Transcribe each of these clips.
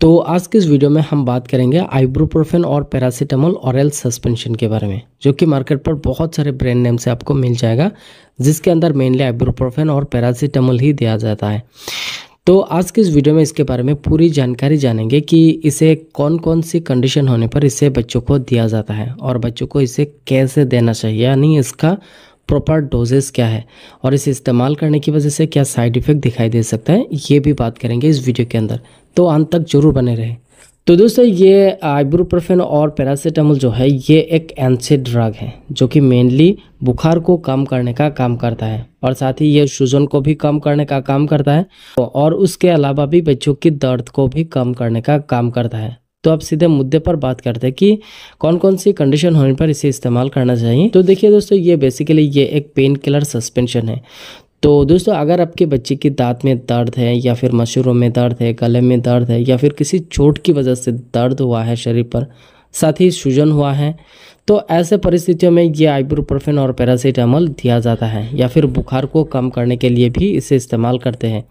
तो आज के इस वीडियो में हम बात करेंगे आइब्रोप्रोफेन और पैरासीटामोल ऑरल सस्पेंशन के बारे में जो कि मार्केट पर बहुत सारे ब्रांड नेम से आपको मिल जाएगा जिसके अंदर मेनली आइब्रोप्रोफेन और पैरासीटामोल ही दिया जाता है तो आज के इस वीडियो में इसके बारे में पूरी जानकारी जानेंगे कि इसे कौन कौन सी कंडीशन होने पर इसे बच्चों को दिया जाता है और बच्चों को इसे कैसे देना चाहिए यानी इसका प्रॉपर डोजेस क्या है और इसे इस्तेमाल करने की वजह से क्या साइड इफ़ेक्ट दिखाई दे सकता है ये भी बात करेंगे इस वीडियो के अंदर तो अंत तक जरूर बने रहे तो दोस्तों ये आइब्रोप्रोफेन और पैरासीटामोल जो है ये एक एंसी ड्रग है जो कि मेनली बुखार को कम करने का काम करता है और साथ ही ये सूजन को भी कम करने का काम करता है और उसके अलावा भी बच्चों की दर्द को भी कम करने का काम करता है तो आप सीधे मुद्दे पर बात करते हैं कि कौन कौन सी कंडीशन होने पर इसे इस्तेमाल करना चाहिए तो देखिए दोस्तों ये बेसिकली ये एक पेन किलर सस्पेंशन है तो दोस्तों अगर आपके बच्चे के दांत में दर्द है या फिर मशरूम में दर्द है गले में दर्द है या फिर किसी चोट की वजह से दर्द हुआ है शरीर पर साथ ही सूजन हुआ है तो ऐसे परिस्थितियों में ये आइब्रोप्रोफेन और पैरासीटामोल दिया जाता है या फिर बुखार को कम करने के लिए भी इसे इस्तेमाल करते हैं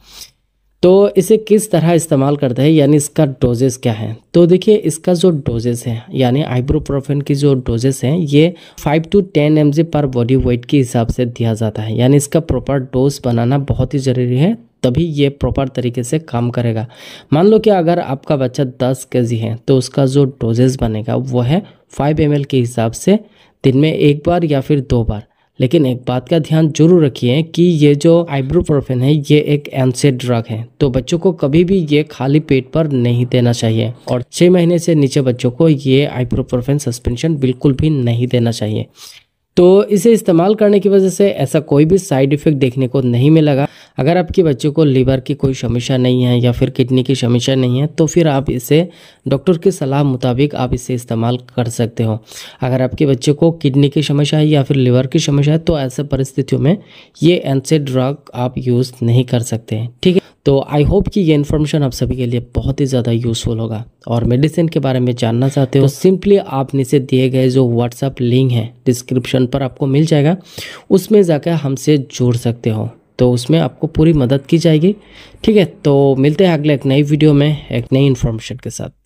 तो इसे किस तरह इस्तेमाल करते हैं यानी इसका डोजेस क्या है तो देखिए इसका जो डोजेस है यानी आइब्रोप्रोफेन की जो डोजेस हैं ये 5 टू 10 एम पर बॉडी वेट के हिसाब से दिया जाता है यानी इसका प्रॉपर डोज बनाना बहुत ही ज़रूरी है तभी ये प्रॉपर तरीके से काम करेगा मान लो कि अगर आपका बच्चा 10 के है तो उसका जो डोजेस बनेगा वो है 5 एम के हिसाब से दिन में एक बार या फिर दो बार लेकिन एक बात का ध्यान जरूर रखिए कि ये जो आइब्रोप्रोफेन है ये एक एनसेड ड्रग है तो बच्चों को कभी भी ये खाली पेट पर नहीं देना चाहिए और छः महीने से नीचे बच्चों को ये आइब्रोप्रोफेन सस्पेंशन बिल्कुल भी नहीं देना चाहिए तो इसे इस्तेमाल करने की वजह से ऐसा कोई भी साइड इफ़ेक्ट देखने को नहीं मिलेगा अगर आपके बच्चों को लीवर की कोई समस्या नहीं है या फिर किडनी की समस्या नहीं है तो फिर आप इसे डॉक्टर की सलाह मुताबिक आप इसे इस्तेमाल कर सकते हो अगर आपके बच्चे को किडनी की समस्या है या फिर लीवर की समस्या है तो ऐसे परिस्थितियों में ये एनसे ड्रग आप यूज़ नहीं कर सकते हैं ठीक है तो आई होप कि ये इन्फॉर्मेशन आप सभी के लिए बहुत ही ज़्यादा यूज़फुल होगा और मेडिसिन के बारे में जानना चाहते हो तो सिंपली आप नीचे दिए गए जो व्हाट्सअप लिंक है डिस्क्रिप्शन पर आपको मिल जाएगा उसमें जाकर हमसे जुड़ सकते हो तो उसमें आपको पूरी मदद की जाएगी ठीक है तो मिलते हैं अगले एक नई वीडियो में एक नई इन्फॉर्मेशन के साथ